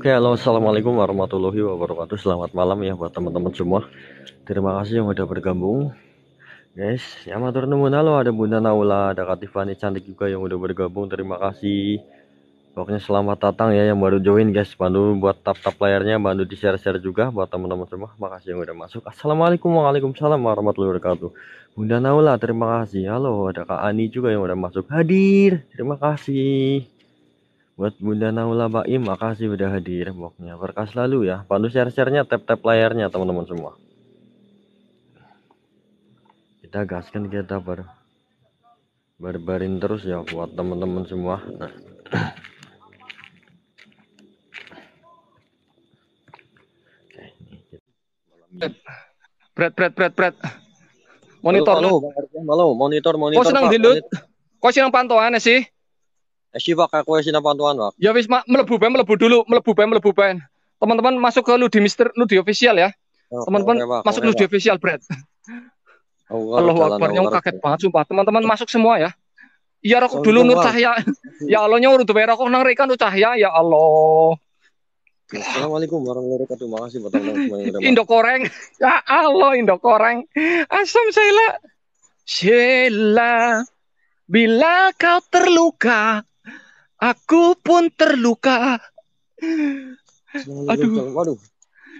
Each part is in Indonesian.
Oke, okay, halo, assalamualaikum warahmatullahi wabarakatuh. Selamat malam ya buat teman-teman semua. Terima kasih yang sudah bergabung, guys. Ya, matur nuwun halo ada Bunda Naula, ada Katifani cantik juga yang udah bergabung. Terima kasih. Pokoknya selamat datang ya yang baru join guys. Bantu buat tap-tap layarnya, bantu di share-share juga buat teman-teman semua. Makasih yang udah masuk. Assalamualaikum waalaikumsalam warahmatullahi wabarakatuh. Bunda Naula, terima kasih. Halo, ada Kak Ani juga yang udah masuk. Hadir. Terima kasih. Buat Bunda Naula Baim, makasih udah hadir blognya. berkas selalu ya. Pandu share-sharenya, tap-tap layarnya teman-teman semua. Kita gaskan kita bar berbarin terus ya buat teman-teman semua. Nah. Berat, berat, berat, berat. Monitor. Halo, halo, halo monitor, monitor. Kok senang dilut? Kok senang pantauan sih? kayak kak sih nampak tuan wak. Ya wis mak melebu pen melebu dulu, melebu pen melebu pen. Teman-teman masuk ke Ludi Mister Ludi official ya. Oh, teman-teman oh, masuk Ludi official Brad. Allah Akbar nyong kaget banget sumpah. Teman-teman masuk semua ya. Ya rokok oh, dulu nur cahaya. ya Allah nyong udah bayar rokok nang rekan nur cahaya ya Allah. Assalamualaikum warahmatullahi wabarakatuh. Makasih buat teman-teman. Indo koreng. Ya Allah, Indo koreng. Asam Sheila. Sheila, bila kau terluka, Aku pun terluka. Aduh. aduh.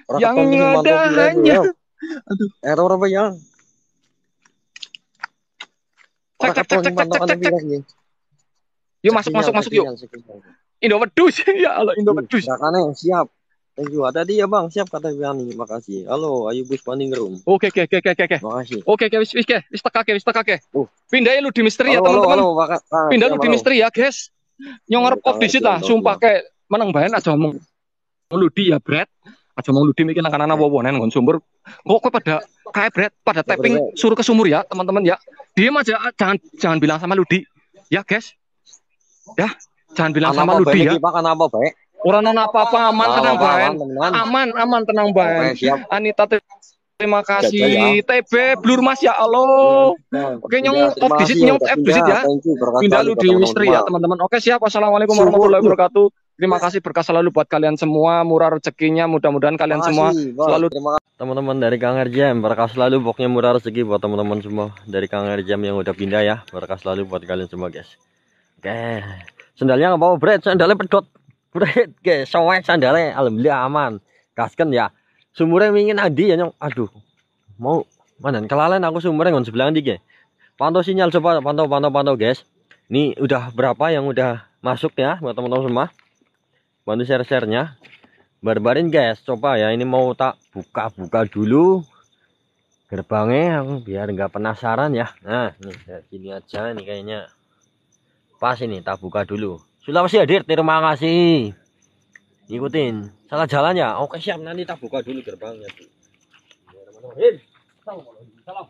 Orang yang ada hanya. Ya. Aduh. Error eh, apa ya? Cek cek cek cek cek cek cek. Yuk masuk masuk masuk yuk. Indo Medus ya Allah Indo wedus. yang siap. Thank you. Ada dia bang, siap kata Biani. Makasih. Halo, ayo bus panding room. Oke, oke, oke, oke, oke. Makasih. Oke, oke, wis wis ke, wis tekake, wis tekake. Uh. Oh. Pindahin ya, lu di misteri ya teman-teman. Ah, Pindah lu di misteri ya, guys nyong ngarep disit lah sumpah kayak menang bayan aja ngomong ludi ya Brad aja mau ludi mikir anak-anak wowo nen ngon sumber kok pada kayak Brad pada tapping suruh ke sumur ya teman-teman ya diem aja ah, jangan jangan bilang sama ludi ya guys ya jangan bilang sama ludi ya apa baik Orang apa-apa aman tenang bayan. Aman aman tenang bayan. Anita tuh Ya. Terima kasih ya. TB Blur Mas ya Allah. Oke nyong top visit nyong top visit ya. Pindah lu di misteri ya teman-teman. Oke siap. Wassalamualaikum warahmatullahi wabarakatuh. Terima kasih berkah selalu buat kalian semua, murah rezekinya, mudah-mudahan kalian semua selalu teman-teman dari Kang Erjam, berkah selalu pokoknya murah rezeki buat teman-teman semua dari Kang Erjam yang udah pindah ya, berkah selalu buat kalian semua guys. Oke, sendalnya nggak bawa apa sandalnya pedot, bread guys, soek sandalnya, alhamdulillah aman, Kasken ya sumur yang ingin adi ya nyong aduh mau mana kelalen aku sumur yang sebelah adi ya. pantau sinyal coba pantau pantau pantau guys ini udah berapa yang udah masuk ya buat teman-teman semua bantu share sharenya barbarin guys coba ya ini mau tak buka buka dulu gerbangnya aku biar nggak penasaran ya nah ini gini aja nih kayaknya pas ini tak buka dulu Sulawesi hadir terima kasih ikutin salah jalannya oke siap nanti kita buka dulu gerbangnya salam salam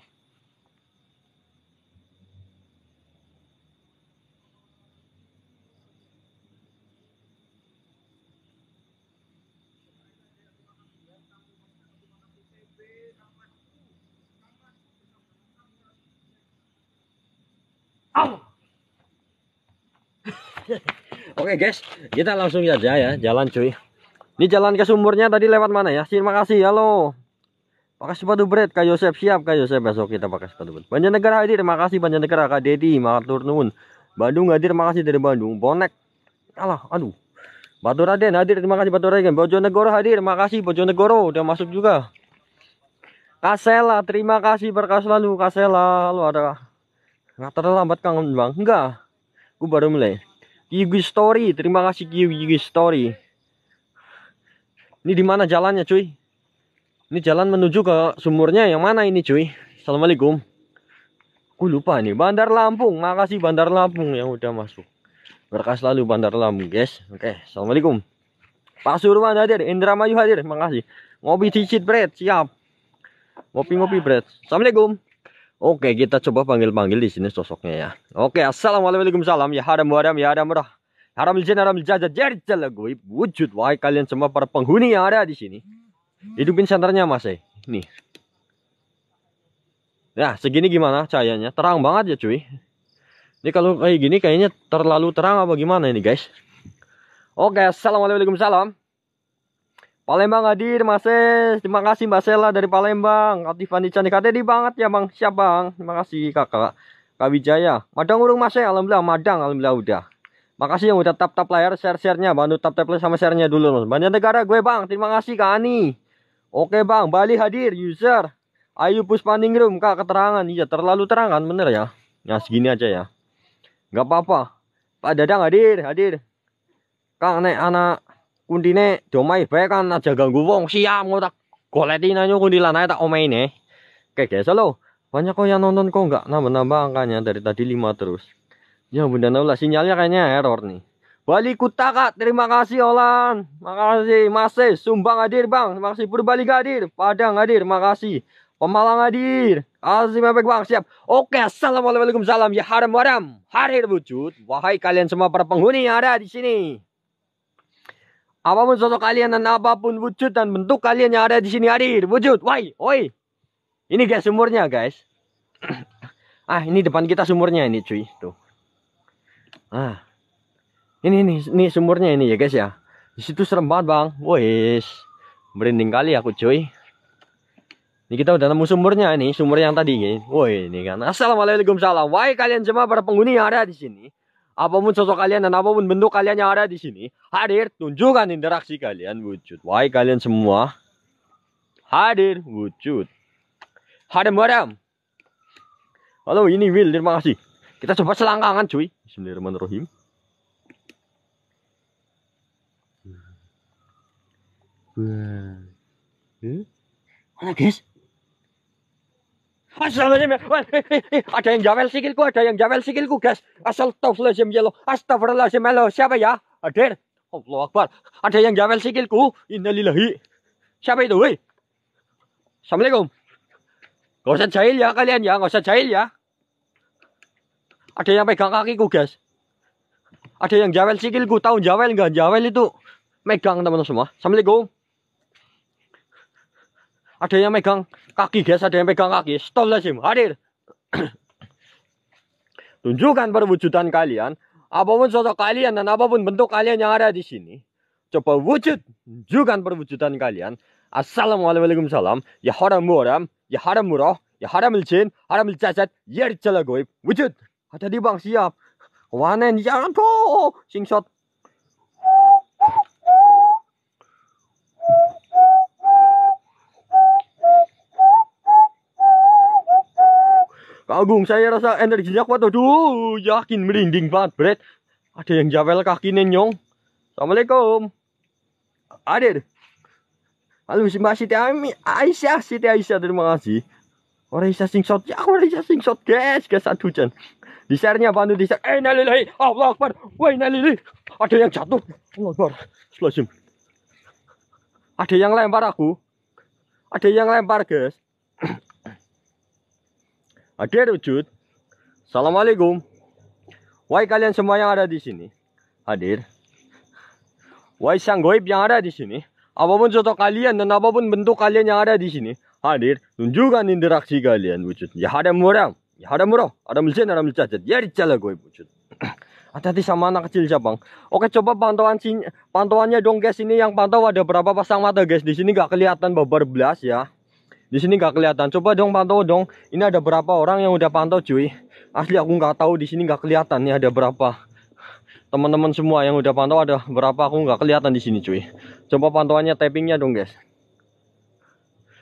Oke guys, kita langsung aja ya jalan cuy. Ini jalan ke sumurnya tadi lewat mana ya? Terima kasih. Halo. Pakai sepatu bread Kak Yosef siap Kak Yosef besok kita pakai sepatu bread. negara hadir, terima kasih negara, Kak Dedi, matur nuwun. Bandung hadir, terima kasih dari Bandung. Bonek. Alah, aduh. Batu Raden hadir, terima kasih Batu Raden. Bojonegoro hadir, terima kasih Bojonegoro udah masuk juga. Kasela, terima kasih berkah selalu Kasela. lo ada nggak terlambat Kang bang? Enggak. Gue baru mulai. Kiwi Story, terima kasih Kiwi Story. Ini di mana jalannya, cuy? Ini jalan menuju ke sumurnya yang mana ini, cuy? Assalamualaikum. Gue lupa nih, Bandar Lampung. Makasih Bandar Lampung yang udah masuk. Berkas selalu Bandar Lampung, guys. Oke, Assalamualaikum. Pak Surman hadir, Indra Mayu hadir, makasih. Ngopi cicit bread, siap. Ngopi-ngopi bread. Assalamualaikum. Oke, kita coba panggil-panggil di sini sosoknya ya. Oke, assalamualaikum salam ya haram waram ya haram rah. Haram jin haram jaja jerjal gue wujud wahai kalian semua para penghuni yang ada di sini. Hidupin senternya Mas ya. Nih. Ya, segini gimana cahayanya? Terang banget ya, cuy. Ini kalau kayak gini kayaknya terlalu terang apa gimana ini, guys? Oke, assalamualaikum salam. Palembang hadir Mas Ses. Terima kasih Mbak Sela dari Palembang. Aktifan di Candi di banget ya Bang. Siap Bang. Terima kasih Kakak. Kak Wijaya. Madang urung Mas Alhamdulillah Madang. Alhamdulillah udah. Makasih yang udah tap-tap layar share-sharenya. Bantu tap-tap layar sama share-nya dulu. Mas. Banyak negara gue Bang. Terima kasih Kak Ani. Oke Bang. Bali hadir user. Ayu Puspaningrum Kak keterangan. Iya terlalu terang kan, bener ya. Ya segini aja ya. Gak apa-apa. Pak Dadang hadir, hadir. Kang naik anak kundine domai bae kan aja ganggu wong siap ngono tak goleti nanyo kundilan lanai tak nih, oke guys halo banyak kok yang nonton kok nggak nambah-nambah angkanya dari tadi 5 terus ya bunda lah sinyalnya kayaknya error nih Bali Kuta kak, terima kasih Olan Makasih, Masih, Sumbang hadir bang Makasih, Purbalik hadir, Padang hadir, makasih Pemalang hadir. Azim Abek Bang siap. Oke, assalamualaikum salam ya haram waram. hari wujud. Wahai kalian semua para penghuni yang ada di sini. Apapun sosok kalian dan apapun wujud dan bentuk kalian yang ada di sini hadir. Wujud, woi, woi. Ini guys sumurnya guys. ah, ini depan kita sumurnya ini cuy. Tuh. Ah. Ini nih, ini sumurnya ini ya guys ya. Di situ serem banget bang. Wes. Merinding kali aku cuy. Ini kita udah nemu sumurnya ini, sumur yang tadi. Woi, ini kan. Assalamualaikum salam. Woi, kalian semua para penghuni yang ada di sini apapun sosok kalian dan apapun bentuk kalian yang ada di sini, hadir tunjukkan interaksi kalian wujud. Wahai kalian semua, hadir wujud. Hadam hadam. Halo, ini Will, terima kasih. Kita coba selangkangan cuy. Bismillahirrahmanirrahim. Wah. Hmm? Mana guys? Astagfirullahaladzim Ada yang jawel sikilku, ada yang jawel sikilku guys. Astagfirullahaladzim ya lo. Astagfirullahaladzim ya lo. Siapa ya? Hadir. Allah Akbar. Ada yang jawel sikilku. Innalillahi. Siapa itu? Woi. Assalamualaikum. Gak usah jahil ya kalian ya. Gak usah jahil ya. Ada yang pegang kakiku guys. Ada yang jawel sikilku. Tahu jawel nggak? Jawel itu megang teman-teman semua. Assalamualaikum ada yang megang kaki guys ada yang pegang kaki sih, hadir tunjukkan perwujudan kalian apapun sosok kalian dan apapun bentuk kalian yang ada di sini coba wujud tunjukkan perwujudan kalian assalamualaikum salam ya haram muram ya haram murah ya haram jin haram cacat ya goib wujud ada di bang siap wanen jangan tuh sing shot Kagum, saya rasa energinya kuat. Aduh, yakin merinding banget, Bret. Ada yang javel kaki nenyong. Assalamualaikum. Adir. Halo, Mbak Siti Ami. Aisyah, Siti Aisyah, terima kasih. Orang Aisyah sing shot. Ya, orang Aisyah sing shot, guys. Guys, satu Jan. Di share-nya, bantu di share. Eh, nalilahi. Allah Akbar. Wah, nalilahi. Ada yang jatuh. Allah Akbar. Selesai. Ada yang lempar aku. Ada yang lempar, guys. Oke, wujud. Assalamualaikum. Wahai kalian semua yang ada di sini. Hadir. Wahai sang goib yang ada di sini. Apapun contoh kalian dan apapun bentuk kalian yang ada di sini. Hadir. Tunjukkan interaksi kalian wujud. Ya ada murah. Ya ada murah. Ada mulia, ada melcacat. Ya dicala goib wujud. Hati-hati sama anak kecil siapa? Oke coba pantauan sini, pantauannya dong guys ini yang pantau ada berapa pasang mata guys di sini gak kelihatan babar belas ya. Di sini nggak kelihatan. Coba dong pantau dong. Ini ada berapa orang yang udah pantau cuy? Asli aku nggak tahu di sini nggak kelihatan nih ada berapa. Teman-teman semua yang udah pantau ada berapa aku nggak kelihatan di sini cuy. Coba pantauannya tappingnya dong guys.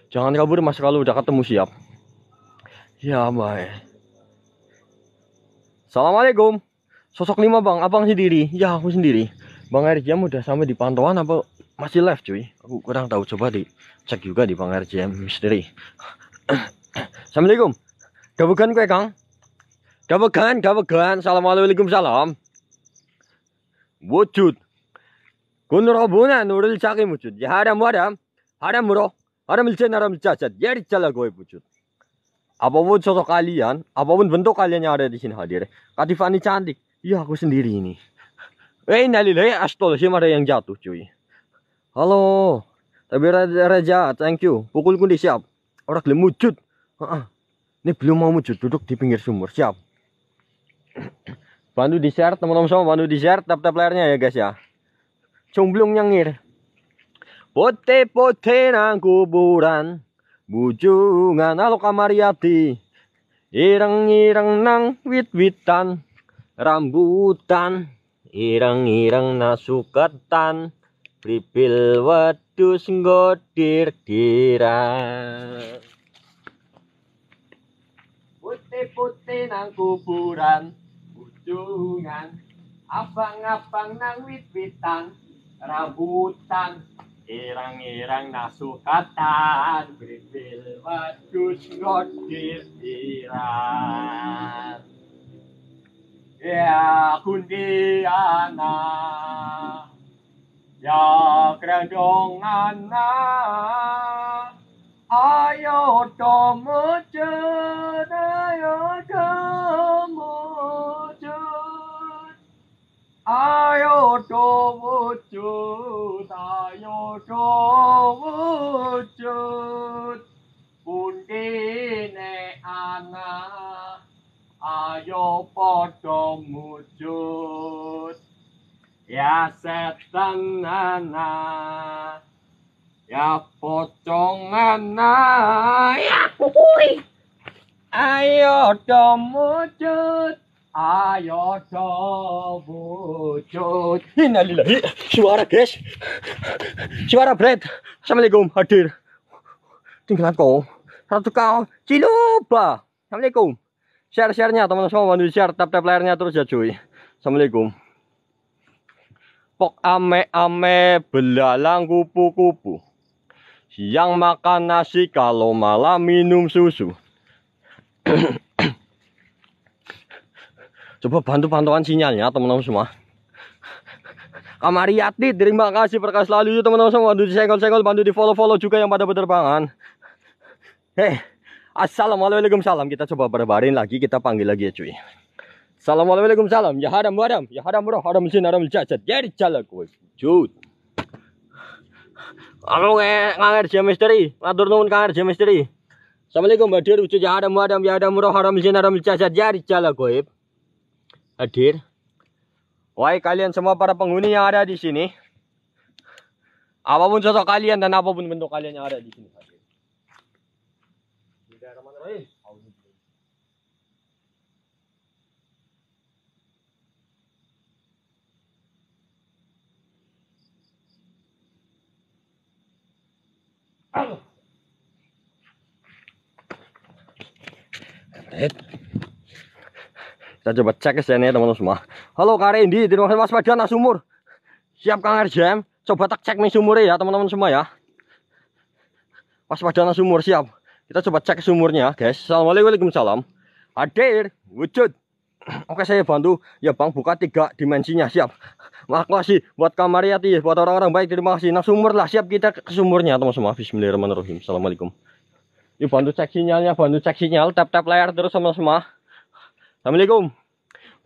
Jangan kabur mas kalau udah ketemu siap. Ya bye Assalamualaikum. Sosok lima bang, abang sendiri. Ya aku sendiri. Bang Erjam udah sampai di pantauan apa masih live cuy aku kurang tahu coba di cek juga di bang RJM misteri assalamualaikum gabungan kue kang gabungan gabungan assalamualaikum salam wujud kun robuna nuril cakim wujud ya haram ada haram muro haram ilcen haram cacat ya dicala gue wujud apapun sosok kalian apapun bentuk kalian yang ada di sini hadir Katifani cantik iya aku sendiri ini Eh, nali astol sih ada yang jatuh cuy. Halo. Tapi Raja, thank you. Pukulku di siap. Orang belum wujud. Uh Ini belum mau wujud. Duduk di pinggir sumur. Siap. Bantu di share teman-teman semua. Bantu di share tap-tap layarnya ya guys ya. Cumblung nyengir. Pote-pote nang kuburan. Bujungan alo kamariati. Ireng-ireng nang wit-witan. Rambutan. Ireng-ireng nasukatan. Pribil wadus ngodir dira Putih-putih nang kuburan, ujungan, abang-abang nang wit-witan, rambutan, irang-irang nasukatan, pribil wadus ngodir dira Ya kundi anak Ya kredong anak, ayo tomo cek. Bismillah. Suara guys. Suara bread. Assalamualaikum hadir. Tinggal kau. Satu kau. cilupa Assalamualaikum. share share nya teman-teman semua bantu share tap-tap layarnya terus ya cuy. Assalamualaikum. Pok ame-ame belalang kupu-kupu. Siang makan nasi kalau malam minum susu. Coba bantu pantauan sinyalnya teman-teman semua. Kamariati, terima kasih berkah selalu teman-teman semua. Bantu di senggol-senggol, bantu di follow-follow juga yang pada penerbangan. Hei, eh, assalamualaikum salam. Kita coba berbarin lagi, kita panggil lagi ya cuy. Assalamualaikum salam. Ya haram haram, ya haram roh, ya haram sin, haram jajat Jadi jalan kowe. Jut. Aku nganger jam misteri, ngatur nuwun nganger jam misteri. Assalamualaikum hadir ucu. ya hadam haram, ya hadam roh, ya haram sin, haram jasad. Jadi jalak kowe. Hadir. Wahai kalian semua para penghuni yang ada di sini, apapun sosok kalian dan apapun bentuk kalian yang ada di sini. Aduh. Kita coba cek ke sini teman-teman semua. Halo Kak Rendi, terima kasih Mas anak sumur. Siap Kang RJM, coba tak cek nih sumurnya ya teman-teman semua ya. Mas anak sumur siap. Kita coba cek sumurnya guys. Assalamualaikum salam. Hadir, wujud. Oke saya bantu ya bang buka tiga dimensinya siap Makasih buat Kamariati buat orang-orang baik terima kasih Nah sumur lah siap kita ke sumurnya teman teman semua Bismillahirrahmanirrahim Assalamualaikum Yuk bantu cek sinyalnya bantu cek sinyal tap tap layar terus sama semua Assalamualaikum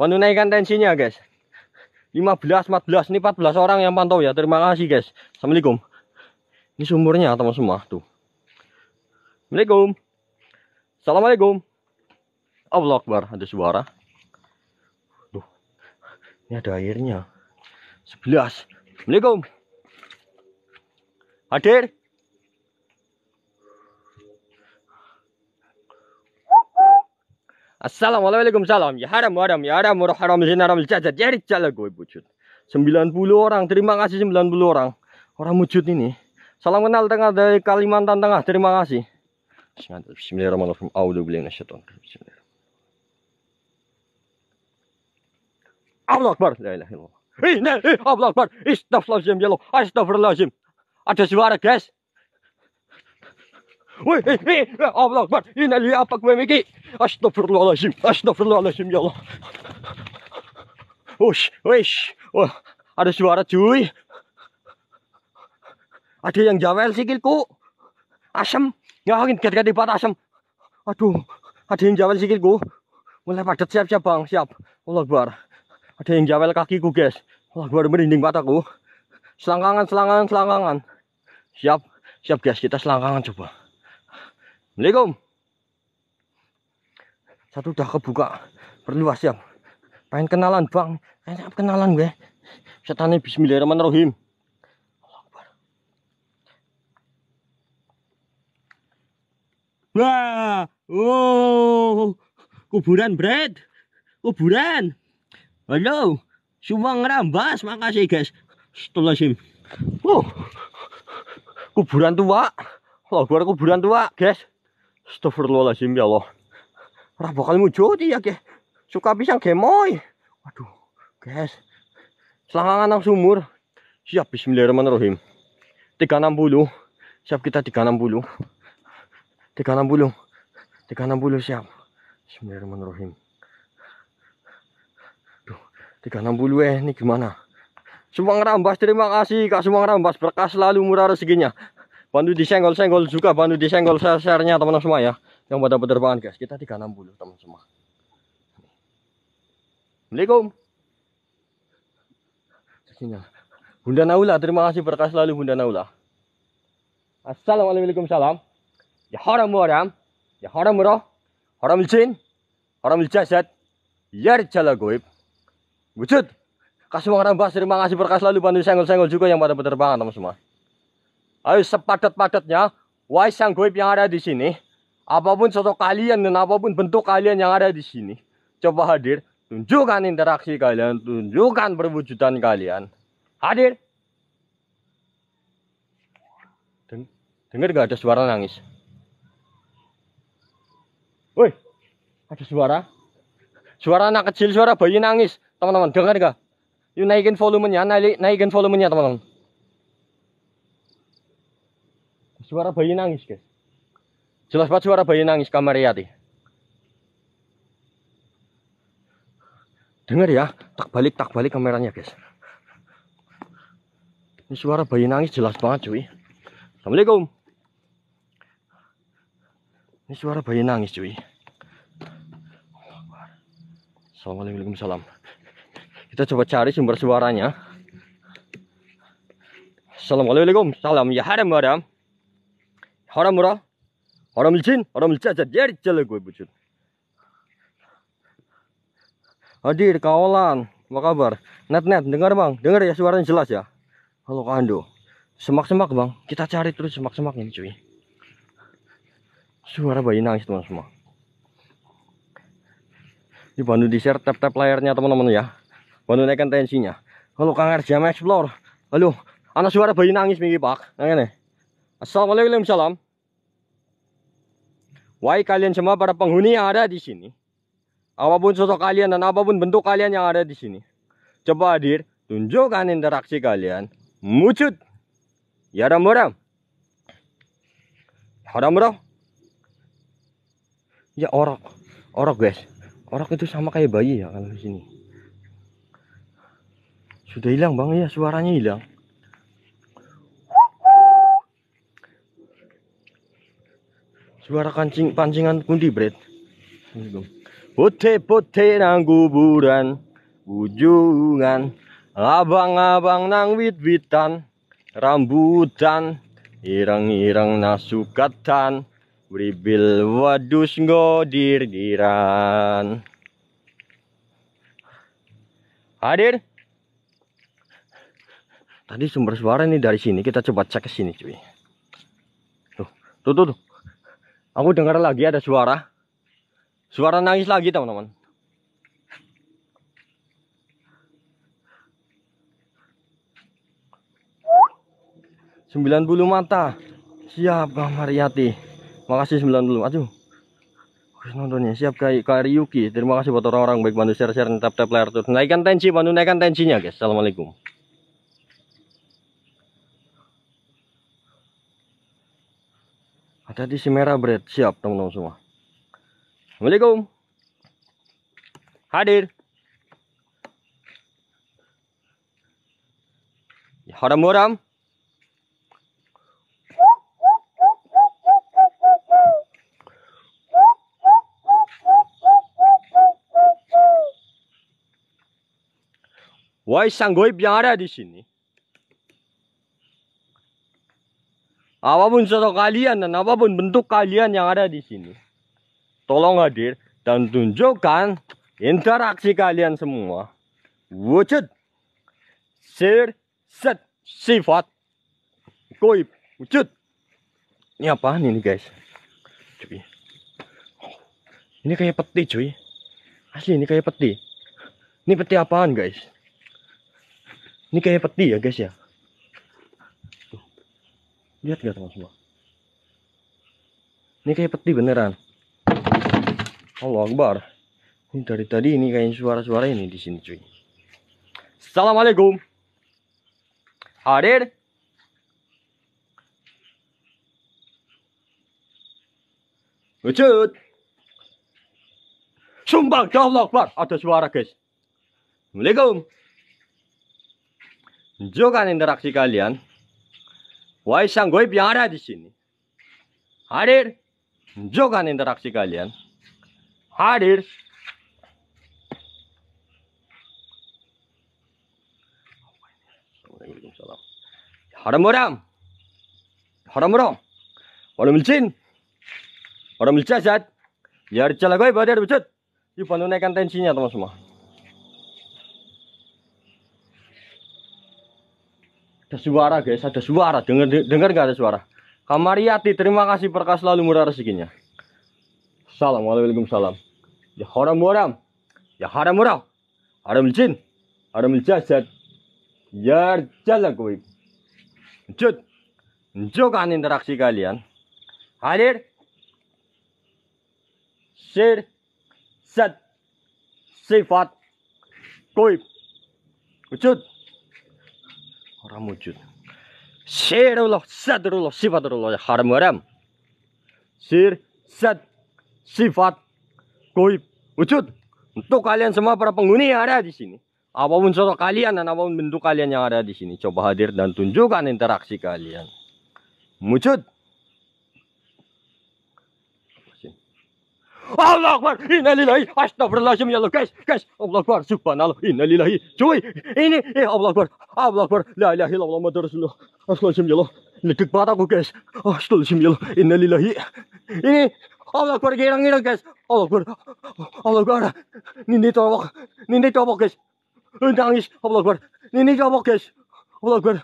menunaikan tensinya guys 15, 14, ini 14 orang yang pantau ya terima kasih guys Assalamualaikum ini sumurnya teman semua tuh Assalamualaikum Assalamualaikum Allah Akbar ada suara tuh ini ada airnya 11 Assalamualaikum hadir Assalamualaikum salam. Ya haram haram ya haram murah haram haram jaja jari jala gue Sembilan 90 orang. Terima kasih 90 orang. Orang wujud ini. Salam kenal tengah dari Kalimantan Tengah. Terima kasih. Bismillahirrahmanirrahim. Audzubillahi Allah Akbar. La ilaha illallah. Ini ya Allah Akbar. Astagfirullahalazim. Astagfirullahalazim. Ada suara, guys. Woi, eh, eh, Allah Akbar. Ini li apa gue miki? Astagfirullahalazim. Astagfirullahalazim ya Allah. Wush, wush. Wah, oh, ada suara cuy. Ada yang jawel sikilku. Asem. Yakin gara-gara di asem. Aduh, ada yang jawel sikilku. Mulai padat siap-siap bang, siap. Allah Akbar. Ada yang jawel kakiku guys. Allah Akbar merinding mataku. Selangkangan, selangkangan, selangkangan. Siap, siap guys. Kita selangkangan coba. Assalamualaikum. Satu udah kebuka, perluas yang pengen kenalan bang, Enak kenalan gue. Setan Bismillahirrahmanirrahim. Wah, oh, kuburan bread, kuburan. Halo, semua ngerambas, makasih guys. Setelah sim. Oh, kuburan tua. Loh, kuburan tua, guys. Astagfirullahaladzim ya Allah. Ora bakal ya ke, Suka pisang gemoy. Waduh, guys. Selangkangan nang sumur. Siap bismillahirrahmanirrahim. 360. Siap kita 360. 360. 360 siap. Bismillahirrahmanirrahim. Duh, 360 eh ini gimana? semua ngerambas terima kasih Kak semua ngerambas berkas selalu murah rezekinya. Bantu disenggol-senggol juga, bantu disenggol share-nya teman-teman semua ya. Yang pada penerbangan guys, kita 360 teman semua. Assalamualaikum. Sini. Bunda Naula, terima kasih berkas selalu Bunda Naula. Assalamualaikum salam. Ya haram muaram Ya haram roh. Haram jin. Haram jasad. Ya jala goib. Wujud. Kasih orang terima kasih berkas selalu bantu disenggol, senggol juga yang pada penerbangan teman semua. Ayo sepadat-padatnya, wise yang gue yang ada di sini, apapun sosok kalian dan apapun bentuk kalian yang ada di sini, coba hadir, tunjukkan interaksi kalian, tunjukkan perwujudan kalian. Hadir. Deng dengar gak ada suara nangis? Woi, ada suara. Suara anak kecil, suara bayi nangis. Teman-teman, dengar gak? Yuk naikin volumenya, naikin volumenya teman-teman. Suara bayi nangis, guys. Jelas banget suara bayi nangis kamar Yati. Dengar ya, tak balik tak balik kameranya, guys. Ini suara bayi nangis jelas banget, cuy. Assalamualaikum. Ini suara bayi nangis, cuy. Assalamualaikum salam. Kita coba cari sumber suaranya. Assalamualaikum salam ya haram haram murah, licin, aja jadi 하람일짜자 gue bucin. Hadir kawalan, apa kabar? Net net, dengar bang, dengar ya suaranya jelas ya. Halo kando, semak semak bang, kita cari terus semak semak ini cuy. Suara bayi nangis teman semua. Ini bantu di share tap tap layarnya teman-teman ya. Bantu naikkan tensinya. Halo Kang Erjam Explore. Halo, anak suara bayi nangis minggi pak. Nangis nih. Assalamualaikum salam. Wahai kalian semua para penghuni yang ada di sini. Apapun sosok kalian dan apapun bentuk kalian yang ada di sini. Coba hadir, tunjukkan interaksi kalian. Mucut. Ya ram ya Haram-ram. Ya orok. Orok guys. Orok itu sama kayak bayi ya kalau di sini. Sudah hilang bang ya suaranya hilang. Suara kancing pancingan kundi, Bret. Putih-putih nang kuburan, ujungan, abang-abang nang wit-witan, rambutan, irang-irang irang nasukatan, bribil wadus ngodir-giran. Hadir. Tadi sumber suara ini dari sini, kita coba cek ke sini, cuy. Tuh, tuh, tuh. tuh. Aku dengar lagi ada suara. Suara nangis lagi, teman-teman. Sembilan puluh mata. Siap, Kamariati. Mariati. Makasih sembilan puluh. Aduh. nontonnya siap kayak Kak Terima kasih buat orang-orang baik bantu share-share tap-tap layar terus. Naikkan tensi, bantu naikkan tensinya, guys. Assalamualaikum. Ada di Merah Bread. Siap teman-teman semua. Assalamualaikum. Hadir. Ya, haram muram. Wah, sanggoib yang ada di sini Apapun sosok kalian dan apapun bentuk kalian yang ada di sini. Tolong hadir dan tunjukkan interaksi kalian semua. Wujud. Sir, set, sifat. Goib. Wujud. Ini apaan ini guys? Cuy. Ini kayak peti cuy. Asli ini kayak peti. Ini peti apaan guys? Ini kayak peti ya guys ya lihat gak teman semua ini kayak peti beneran Allah Akbar ini dari tadi ini kayak suara-suara ini di sini cuy Assalamualaikum hadir wujud sumbang ya Allah Akbar ada suara guys Assalamualaikum juga interaksi kalian Waisang goib yang ada di sini. Hadir. Jogan interaksi kalian. Hadir. Haram haram. Haram haram. Orang milcin. Orang milcasat. Ya, gue badar becut. Yuk, penuh naikkan tensinya teman semua. Ada suara guys, ada suara. Dengar dengar nggak ada suara? Kamariati, terima kasih perkasa selalu murah rezekinya. Salam, waalaikumsalam. salam. Ya haram muram. Ya haram muram. Haram jin. Haram jasad. Ya jalan kuih, Jut. Jokan interaksi kalian. Hadir. Sir. set, Sifat. kuih, Wujud orang wujud Syirullah, sadrullah, sifatullah, ya haram haram Sir, sad, sifat, goib, wujud Untuk kalian semua para penghuni yang ada di sini Apapun sosok kalian dan apapun bentuk kalian yang ada di sini Coba hadir dan tunjukkan interaksi kalian Wujud Allah Akbar, innalillahi, astagfirullahaladzim, ya guys, guys, Allah Akbar, subhanallah, innalillahi, cuy, ini, eh, Allah Akbar, Allah Akbar, la ilaha illallah, Muhammad Rasulullah, astagfirullahaladzim, ya Allah, ledek banget aku, guys, astagfirullahaladzim, ya Allah, innalillahi, ini, Allah Akbar, girang guys, Allah Akbar, Allah Akbar, nindi cowok, nindi cowok, guys, nangis, Allah Akbar, nindi cowok, guys, Allah Akbar,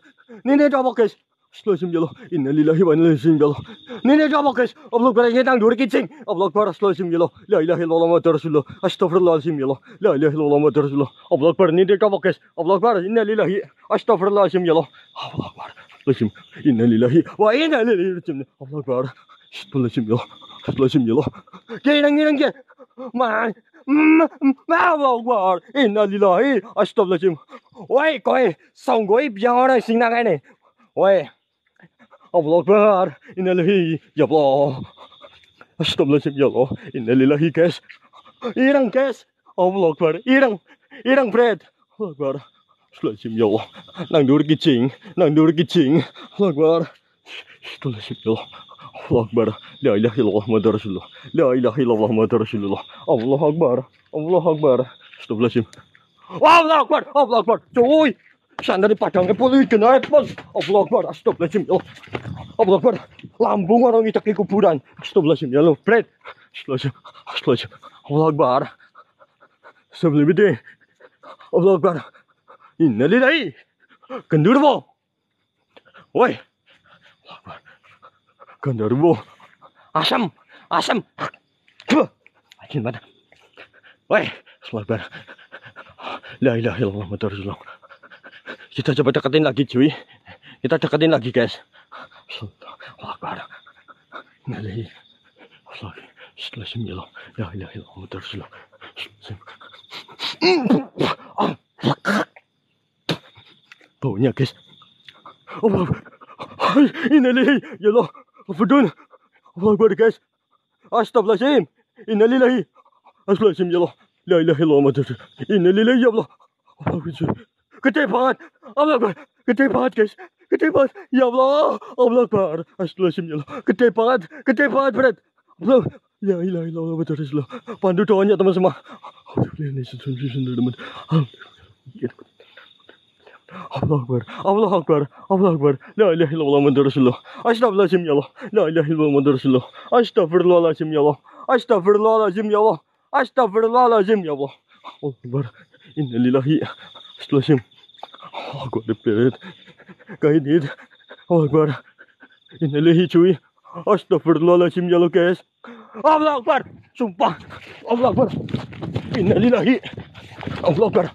nindi cowok, guys, Slow-sim jalo, inna lillahi wa inna ilaihi jalo. Nene jawab guys, upload pada ini tang duri kicing, upload pada slow-sim jalo. La ilaha illallah wa rasulullah, astaghfirullah sim jalo. La ilaha illallah wa rasulullah. Upload pada nene jawab guys, upload pada inna lillahi astaghfirullah sim jalo. Upload pada slow-sim, inna lillahi wa inna ilaihi jalo. Upload pada slow-sim jalo, slow-sim jalo. Kira kira kira, man. Mawawar, inna lillahi astaghfirullah sim. Woi, koi, songgoi biang orang sing nak ni. Woi. Allah Akbar Innalillahi Ya Allah Astagfirullahaladzim Ya Allah Innalillahi guys Irang guys Allah Akbar Irang Irang bread Allah Akbar Astagfirullahaladzim Ya Allah Nang duri kicing Nang duri kicing Allah Akbar Astagfirullahaladzim Ya Allah Allah Akbar La ilaha illallah Mada Rasulullah La ilaha illallah Mada Rasulullah Allah Akbar Allah Akbar Astagfirullahaladzim Allah Akbar Allah Akbar Cuy sana di padangnya puluh naik pos oblog bar stop lah simil oblog oh, bar lambung orang itu ke kuburan stop lah ya lo bread stop, sim stop, sim oblog bar sebelum deh. oblog bar ini nih dari kendurbo woi kendurbo asam asam tuh aja mana woi oblog bar Lah ilah Allah Muhammad kita coba deketin lagi cuy. Kita deketin lagi guys. Ya Allah Akbar. Ya, ya, Nalih. Allah. Bismillah. ya ilaha muter Muhammad Rasulullah. Baunya guys. Oh, Allah. Innalillahi ya Allah. Afdun. Allah oh, Akbar guys. Astagfirullahalazim. Innalillahi. Astagfirullahalazim ya Allah. La ilaha illallah Muhammad Rasulullah. Innalillahi ya Allah. Allah oh, Akbar gede banget Allah Akbar gede banget guys gede banget ya Allah Allah Akbar astagfirullahaladzim gede banget gede banget berat Allah ya ilah ilah Allah betul pandu doanya teman semua Allah Akbar Allah Akbar Allah Akbar La ilahe illallah Muhammad Rasulullah Astagfirullahaladzim ya Allah La ilahe illallah Muhammad Rasulullah Astagfirullahaladzim ya Allah Astagfirullahaladzim ya Allah Astagfirullahaladzim ya Allah Allah Akbar Innalillahi Слышим? Аллаху Акбар. Кайдид. Аллаху Акбар. Инналихи cuy. Astagfirullahaladzim ya lo guys. Allah Akbar. Sumpah. Allah Akbar. Innalillahi. Allah Akbar.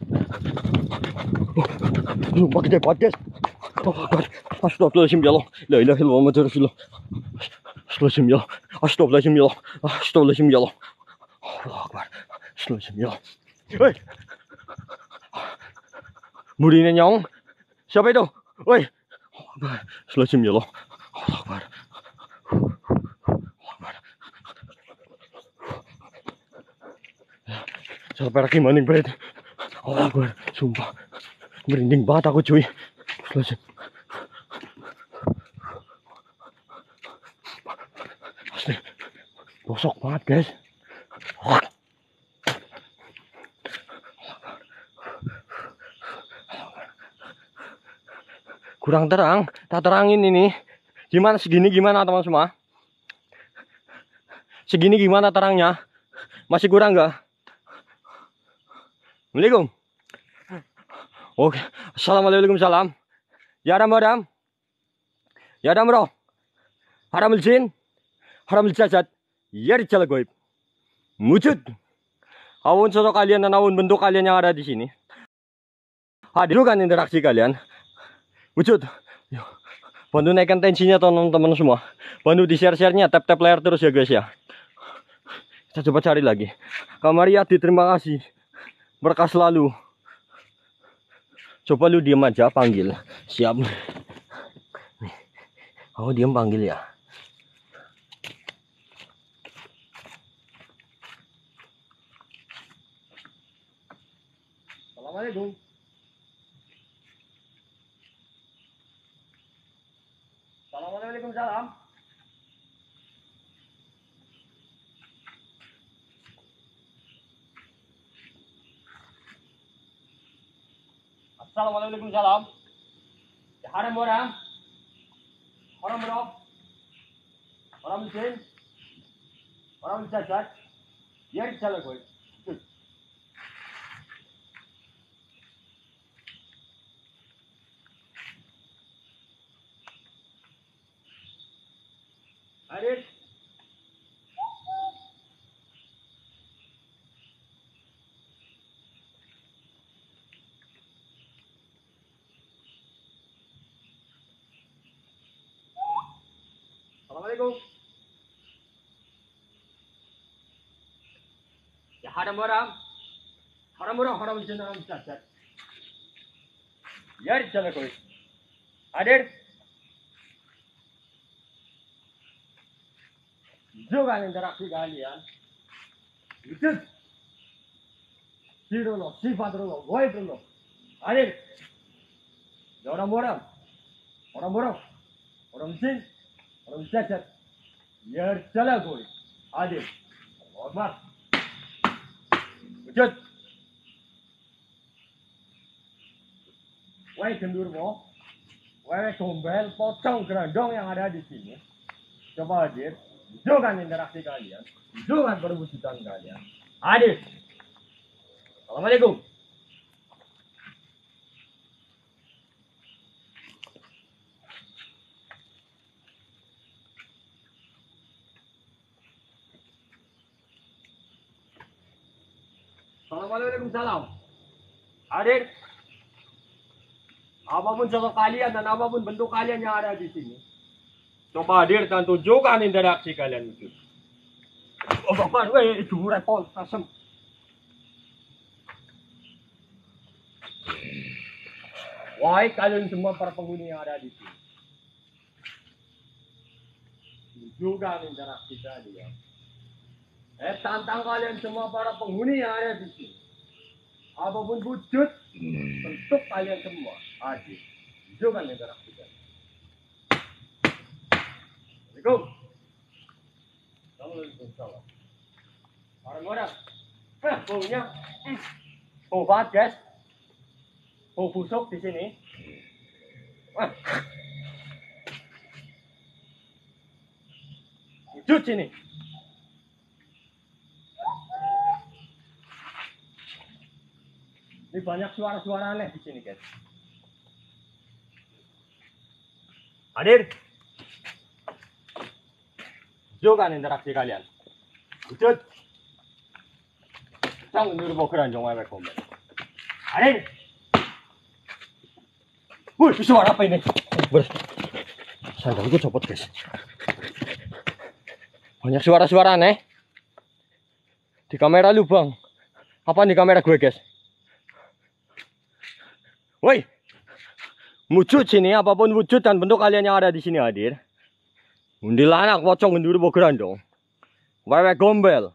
Sumpah kita banget guys. Allah Akbar. Astagfirullahaladzim ya Allah. La ilaha illallah Muhammad Rasulullah. Astagfirullahaladzim ya Allah. Astagfirullahaladzim ya Allah. Astagfirullahaladzim ya Allah. Allah Akbar. Astagfirullahaladzim ya Allah. Murinya nyong. Siapa itu? Woi. Ya lo, Allah Akbar. Saya perak maning berit. Allah Akbar. Sumpah. Merinding banget aku cuy. Selesai. Asli. Bosok banget guys. kurang terang tak terangin ini gimana segini gimana teman semua segini gimana terangnya masih kurang nggak Assalamualaikum Oke Assalamualaikum salam Ya Adam Adam Ya Adam Bro Haram jin Haram jajat Ya Rijal Goib Wujud Awun sosok kalian dan awun bentuk kalian yang ada di sini hadirkan interaksi kalian wujud Yuk. bantu naikkan tensinya teman-teman semua bantu di share-sharenya tap-tap layar terus ya guys ya kita coba cari lagi ya terima kasih berkas selalu coba lu diam aja panggil siap nih aku diem panggil ya Assalamualaikum আসসালামাইকুম সালাম আসসালামু আলাইকুম সালাম হারাম ওরাম হরম রব হরম সেন হরম চাচা ইয়ার চালক হয়েছে ಹಡಮರ ಹಡಮರ ಹೊಡಮಚಂದ್ರ ಅಂತಾರೆ ಸರ್ ಯಾರು ಚಂದ್ರಕೋಳಿ ಅಡೇಡ್ ಜೋಗಾನಂದರ ಅಪ್ಪಿ ಗಾಳಿಯ ವಿದ್ಯುತ್ ಸೀಡೋನು ಸೀಪಾತ್ರನು ಗೋಯ್ಟ್ರನು ಅಡೇಡ್ ಗೌಡಮೋಡಂ ಹೊಡಮೋಡಂ ಹೊಡಮ್ಸಿಂಗ್ ಹೊಡಮ್ಸಾಚಾರ್ ಎರಡು ಚಲ ಗೋಳಿ ಅದೇ marks Jod. Wae Gendurwo, wae Gombel, Pocong, Gerandong yang ada di sini. Coba hadir, hijaukan interaksi kalian, hijaukan perwujudan kalian. Hadir. Assalamualaikum. Assalamualaikum Hadir. Apapun sosok kalian dan apapun bentuk kalian yang ada di sini. Coba tentu tunjukkan interaksi kalian itu. Oh, Bapak, weh, itu repot, asem. Wahai kalian semua para penghuni yang ada di sini. Tunjukkan interaksi kalian. Eh, tantang kalian semua para penghuni yang ada di sini. Apapun wujud, hmm. bentuk kalian semua Adik, Jangan interaksikan. Assalamualaikum. Assalamualaikum. Orang-orang. Eh, baunya. Hmm. Bau banget, guys. Bau busuk di sini. Wah. Eh. Wujud sini. Ini banyak suara-suara aneh di sini, guys. Hadir. Jogan interaksi kalian. Wujud. Sang bokran jong wewe kombe. Hadir. Wih, suara apa ini? Ber sandalku copot, guys. Banyak suara-suara aneh. Di kamera lubang. Apa di kamera gue, guys? Woi, wujud sini apapun wujud dan bentuk kalian yang ada di sini hadir. Undi anak pocong genduru bogeran dong. Wewe gombel.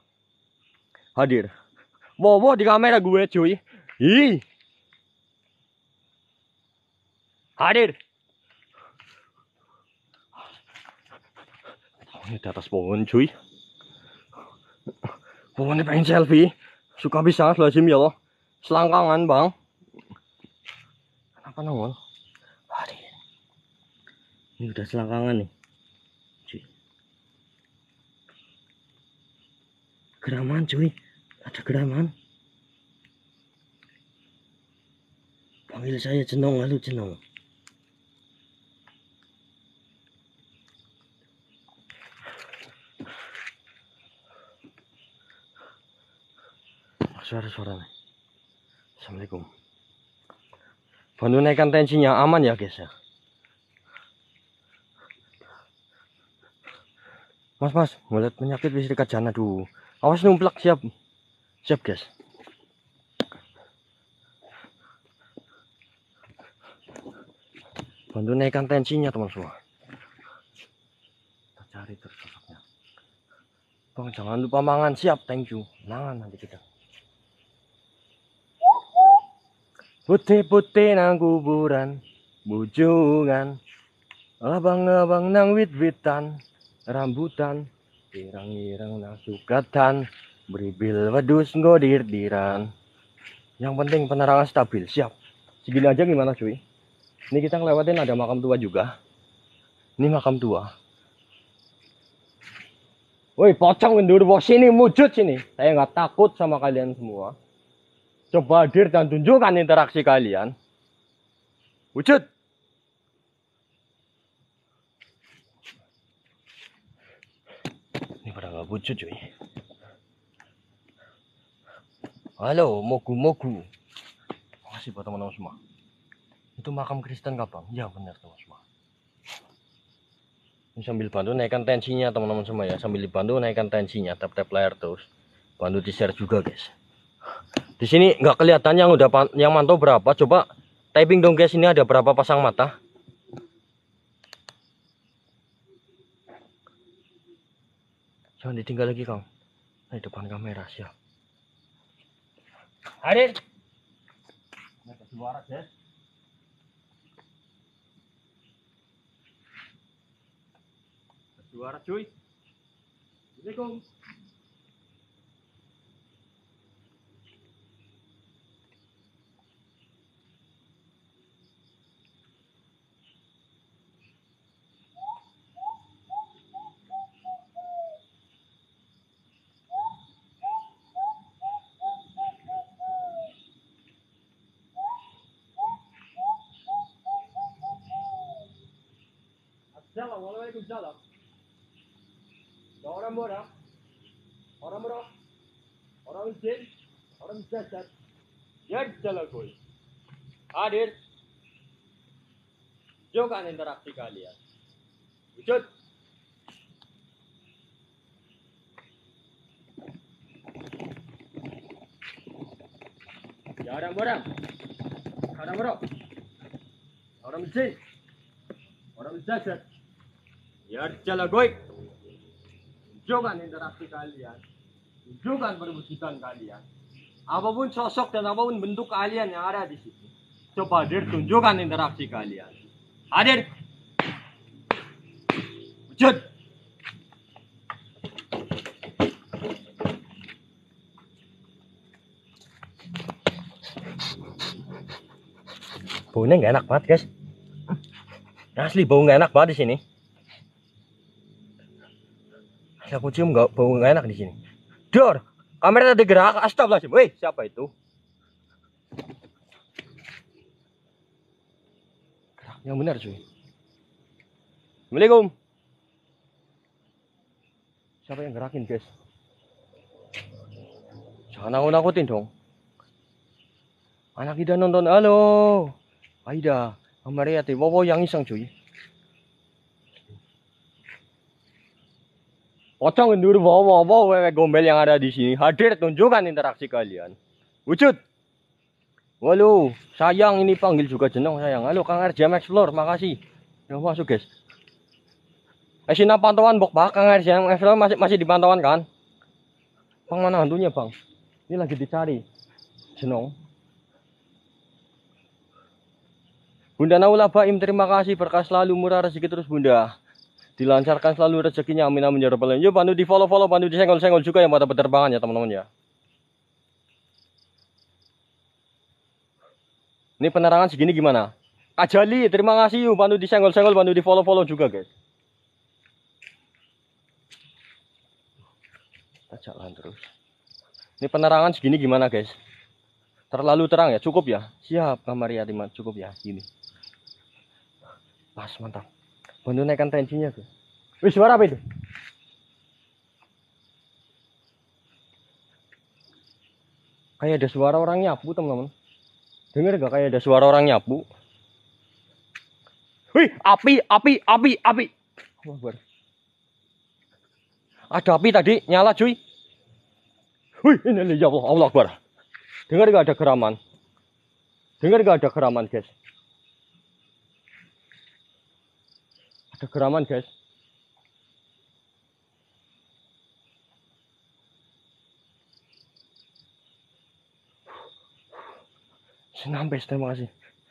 Hadir. Bobo di kamera gue cuy. Hi. Hadir. Ini di atas pohon cuy. Pohonnya pengen selfie. Suka bisa lazim ya loh. Selangkangan bang apa nongol Waduh. ini udah selangkangan nih cuy geraman cuy ada geraman panggil saya jenong lalu jenong suara-suara nih Assalamualaikum Bantu naikkan tensinya aman ya guys ya. Mas mas, mulut penyakit bisa dekat jana dulu. Awas numplak siap, siap guys. Bantu naikkan tensinya teman semua. Kita cari terus Bang jangan lupa mangan siap, thank you. Mangan nanti kita. Putih-putih nang kuburan, bujungan. Abang-abang nang wit-witan, rambutan. Irang-irang nang sukatan, beribil wedus ngodir diran. Yang penting penerangan stabil, siap. Segini aja gimana cuy? Ini kita ngelewatin ada makam tua juga. Ini makam tua. Woi pocong gendur bos sini mujud sini. Saya nggak takut sama kalian semua. Coba hadir dan tunjukkan interaksi kalian. Wujud. Ini pada nggak wujud cuy. Halo, mogu-mogu. Masih buat teman-teman semua. Itu makam Kristen kapan? Ya benar teman semua. Ini sambil bantu naikkan tensinya teman-teman semua ya. Sambil dibantu naikkan tensinya. Tap-tap layar terus. Bantu di-share juga guys. Di sini nggak kelihatan yang udah yang mantau berapa. Coba typing dong guys, ini ada berapa pasang mata? Jangan ditinggal lagi kang. Nah, di depan kamera siap. Ada Suara guys. Suara cuy. Assalamualaikum. Waalaikumsalam, Orang-orang, orang-orang, orang miskin? orang jasad, ya jalan koi. Hadir, juga interaksi kalian. Wujud. Ya orang-orang, orang-orang, orang miskin? orang jasad. Ya jalan baik. Tunjukkan interaksi kalian. Tunjukkan perwujudan kalian. Apapun sosok dan apapun bentuk kalian yang ada di sini, Coba hadir tunjukkan interaksi kalian. Hadir. Wujud. Baunya nggak enak banget guys. Asli bau nggak enak banget di sini aku cium nggak bau nggak enak di sini dor kamera tadi gerak astagfirullahaladzim Woi, siapa itu geraknya benar cuy assalamualaikum siapa yang gerakin guys jangan aku nakutin dong anak Ida nonton halo Aida Amaria tiba yang iseng cuy Pocong gendur bawa-bawa wewe gombel yang ada di sini. Hadir tunjukkan interaksi kalian. Wujud. Walu, sayang ini panggil juga Jenong sayang. Halo Kang RJM Explore, makasih. Ya masuk guys. Eh sini pantauan bok pak Kang RJM Explore masih masih di pantauan kan? Bang mana hantunya bang? Ini lagi dicari. Jenong. Bunda Naulaba Im terima kasih berkas selalu murah rezeki terus Bunda dilancarkan selalu rezekinya amin amin ya rabbal alamin yuk bantu di follow follow bantu di senggol senggol juga yang pada penerbangan ya teman-teman ya ini penerangan segini gimana Ajali terima kasih yuk bantu di senggol senggol bantu di follow follow juga guys kita jalan terus ini penerangan segini gimana guys terlalu terang ya cukup ya siap Kamaria cukup ya gini pas mantap Bantu naikkan tensinya, tuh Wih, suara apa itu? Kayak ada suara orang nyapu, teman-teman. Dengar gak kayak ada suara orang nyapu? Wih, api, api, api, api. Ada api tadi, nyala cuy. Wih, ini ya Allah, Allah Akbar. Dengar gak ada keraman? Dengar gak ada keraman, guys? Gegeraman guys. best terima kasih.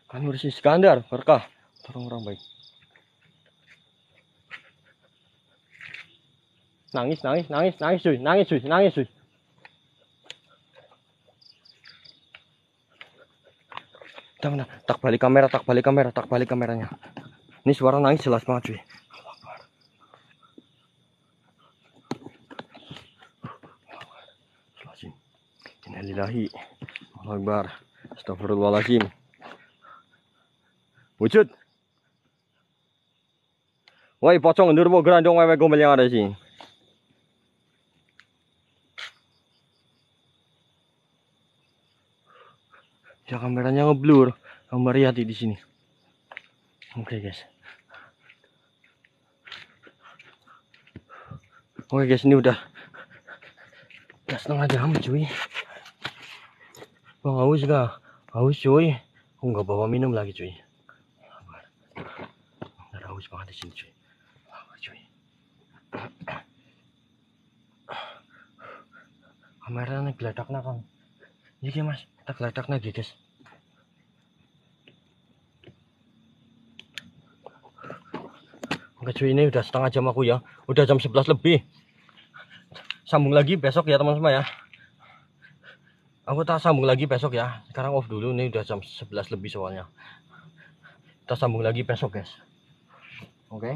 Kami bersih Iskandar berkah orang-orang baik. Nangis, nangis, nangis, nangis, cuy, nangis, cuy, nangis, cuy. Tak balik kamera, tak balik kamera, tak balik kameranya. Ini suara nangis jelas banget cuy. Innalillahi Allah Akbar Astagfirullahaladzim Wujud Woi pocong ndur mau gerandong wewe gombel yang ada sih Ya kameranya ngeblur Gambar Yati di sini. Oke okay, guys. oke guys ini udah udah setengah jam cuy gua haus gak haus cuy aku nggak bawa minum lagi cuy nggak haus banget di sini cuy cuy kameranya geledak kan jadi iya, mas kita geledak lagi guys baju ini udah setengah jam aku ya. Udah jam 11 lebih. Sambung lagi besok ya teman-teman ya. Aku tak sambung lagi besok ya. Sekarang off dulu Ini udah jam 11 lebih soalnya. Kita sambung lagi besok guys. Oke. Okay.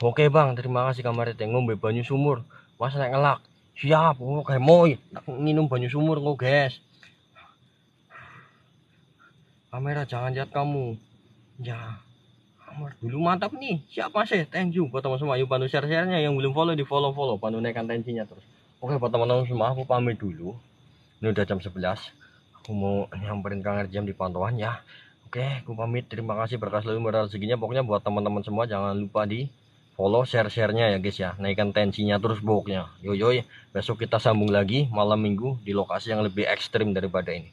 Oke okay, bang, terima kasih kamar yang ngombe banyu sumur. Mas naik ngelak. Siap, oke oh, okay, moy. Minum banyu sumur kok guys kamera jangan lihat kamu ya Amar dulu mantap nih Siapa sih eh, thank you buat teman-teman yuk bantu share-sharenya yang belum follow di follow follow bantu naikkan tensinya terus oke buat teman-teman semua aku pamit dulu ini udah jam 11 aku mau nyamperin kanger jam di pantauan ya oke aku pamit terima kasih berkas lalu merah rezekinya pokoknya buat teman-teman semua jangan lupa di follow share-sharenya ya guys ya naikkan tensinya terus boknya yo yo besok kita sambung lagi malam minggu di lokasi yang lebih ekstrim daripada ini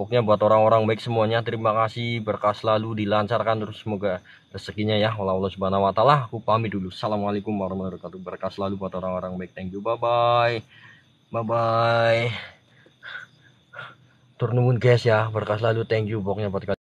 Pokoknya buat orang-orang baik semuanya terima kasih berkah selalu dilancarkan terus semoga rezekinya ya Allah Allah Subhanahu wa taala. Aku pamit dulu. Assalamualaikum warahmatullahi wabarakatuh. Berkah selalu buat orang-orang baik. Thank you. Bye bye. Bye bye. Turnumun guys ya. Berkah selalu. Thank you pokoknya buat kalian.